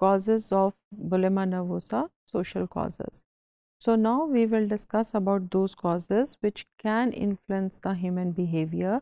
causes of bulimia nervosa, social causes. So now we will discuss about those causes which can influence the human behavior.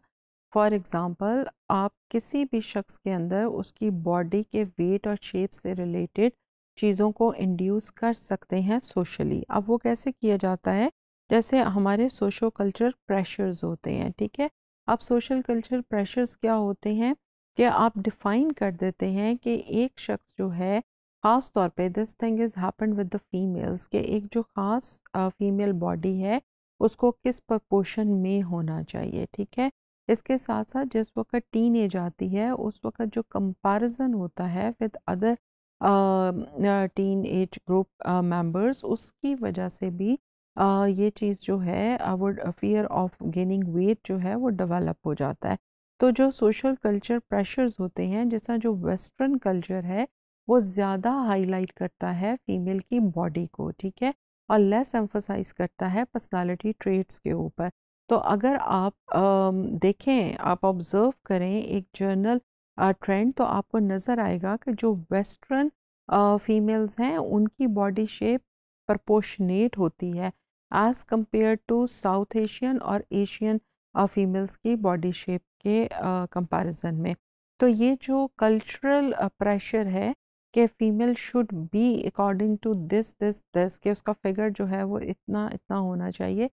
For example, आप किसी भी शख्स के अंदर उसकी body के वेट और शेप से रिलेटेड चीज़ों को इंड्यूस कर सकते हैं सोशली अब वो कैसे किया जाता है जैसे हमारे सोशो कल्चर प्रेशर्स होते हैं ठीक है अब सोशल कल्चर प्रेशर्स क्या होते हैं कि आप डिफाइन कर देते हैं कि एक शख्स जो है ख़ास तौर पे this thing is happen with the females के एक जो ख़ास फीमेल बॉडी है उसको किस प्रपोर्शन में होना चाहिए ठीक है इसके साथ साथ जिस वक्त टीन एज आती है उस वक्त जो कंपैरिजन होता है with other teen age group members उसकी वजह से भी uh, ये चीज़ जो है वो फियर ऑफ गेनिंग वेट जो है वो डेवलप हो जाता है तो जो सोशल कल्चर प्रेशर्स होते हैं जैसा जो वेस्टर्न कल्चर है वो ज़्यादा हाईलाइट करता है फीमेल की बॉडी को ठीक है और लेस एम्फोसाइज करता है पर्सनालिटी ट्रेट्स के ऊपर तो अगर आप आ, देखें आप ऑब्ज़र्व करें एक जर्नल ट्रेंड तो आपको नज़र आएगा कि जो वेस्टर्न फीमेल्स हैं उनकी बॉडी शेप प्रपोशनेट होती है as compare to South Asian और एशियन और फीमेल्स की बॉडी शेप के कंपैरिजन में तो ये जो कल्चरल प्रेशर है कि female should be according to this this this कि उसका फिगर जो है वो इतना इतना होना चाहिए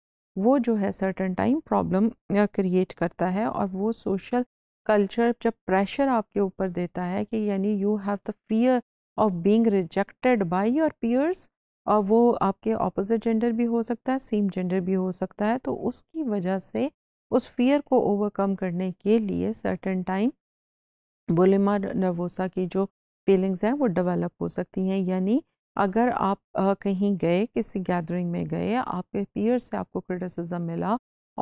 वो जो है सर्टन टाइम प्रॉब्लम क्रिएट करता है और वो सोशल कल्चर जब प्रेशर आपके ऊपर देता है कि यानी you have the fear of being rejected by your peers और वो आपके ऑपोजिट जेंडर भी हो सकता है सेम जेंडर भी हो सकता है तो उसकी वजह से उस फियर को ओवरकम करने के लिए सर्टन टाइम बोलेमा नर्वोसा की जो फीलिंग्स हैं वो डेवलप हो सकती हैं यानी अगर आप कहीं गए किसी गैदरिंग में गए आपके फियर से आपको क्रिटिसिज्म मिला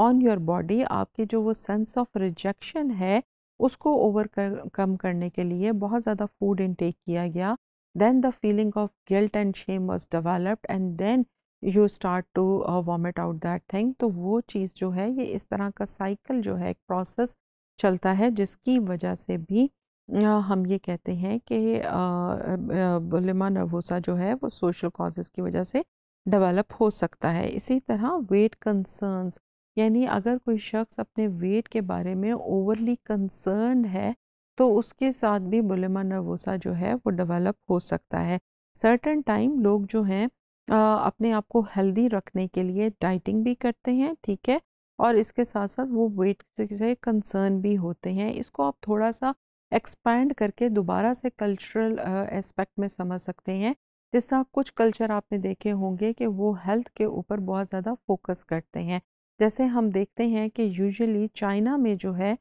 ऑन योर बॉडी आपके जो वो सेंस ऑफ रिजेक्शन है उसको ओवर कर, कम करने के लिए बहुत ज़्यादा फूड इनटेक किया गया then the feeling of guilt and shame was developed and then you start to vomit out that thing तो वो चीज़ जो है ये इस तरह का साइकिल जो है एक प्रोसेस चलता है जिसकी वजह से भी हम ये कहते हैं कि लिमा नर्वोसा जो है वो सोशल कॉजेज़ की वजह से डेवलप हो सकता है इसी तरह वेट कंसर्न्स यानी अगर कोई शख्स अपने वेट के बारे में ओवरली कंसर्न है तो उसके साथ भी बुलिमा नर्वोसा जो है वो डेवलप हो सकता है सर्टन टाइम लोग जो हैं अपने आप को हेल्दी रखने के लिए डाइटिंग भी करते हैं ठीक है और इसके साथ साथ वो वेट से कंसर्न भी होते हैं इसको आप थोड़ा सा एक्सपैंड करके दोबारा से कल्चरल एस्पेक्ट में समझ सकते हैं जिस तरह कुछ कल्चर आपने देखे होंगे कि वो हेल्थ के ऊपर बहुत ज़्यादा फोकस करते हैं जैसे हम देखते हैं कि यूजुअली चाइना में जो है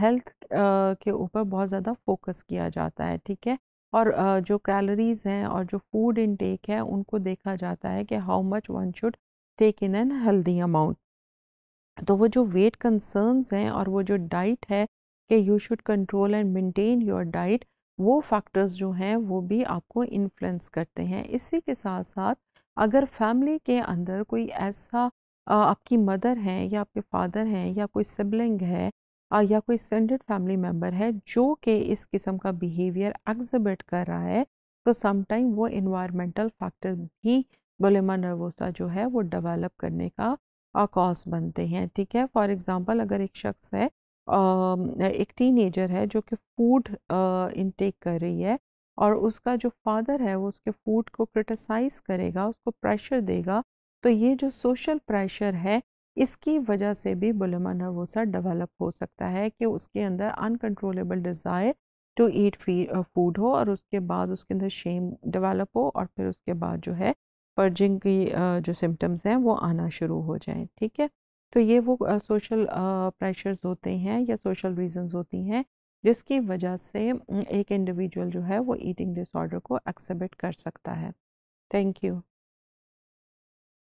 हेल्थ के ऊपर बहुत ज़्यादा फोकस किया जाता है ठीक है और जो कैलोरीज हैं और जो फूड इनटेक है उनको देखा जाता है कि how much one should take in an healthy amount तो वो जो वेट कंसर्न्स हैं और वो जो डाइट है कि you should control and maintain your diet वो फैक्टर्स जो हैं वो भी आपको इन्फ्लुएंस करते हैं इसी के साथ साथ अगर फैमिली के अंदर कोई ऐसा आपकी मदर हैं या आपके फादर हैं या कोई सिबलिंग है या कोई स्टैंडर्ड फैमिली मेम्बर है जो कि इस किस्म का बिहेवियर एग्जिबिट कर रहा है तो समटाइम वो इन्वायरमेंटल फैक्टर भी बोलेमा नर्वोसा जो है वो डेवलप करने का कॉज बनते हैं ठीक है फॉर एग्ज़ाम्पल अगर एक शख्स है एक टीनेजर है जो कि फूड इनटेक कर रही है और उसका जो फादर है वो उसके फूड को क्रिटिसाइज़ करेगा उसको प्रेशर देगा तो ये जो सोशल प्रेशर है इसकी वजह से भी बुलमा नर्वोसा डेवलप हो सकता है कि उसके अंदर uncontrollable desire to eat food हो और उसके बाद उसके अंदर शेम डेवलप हो और फिर उसके बाद जो है पर्जिंग की जो सिम्टम्स हैं वो आना शुरू हो जाए ठीक है तो ये वो सोशल प्रेशर्स होते हैं या सोशल रीजंस होती हैं जिसकी वजह से एक इंडिविजुअल जो है वो ईटिंग डिसऑर्डर को एक्सेबिट कर सकता है थैंक यू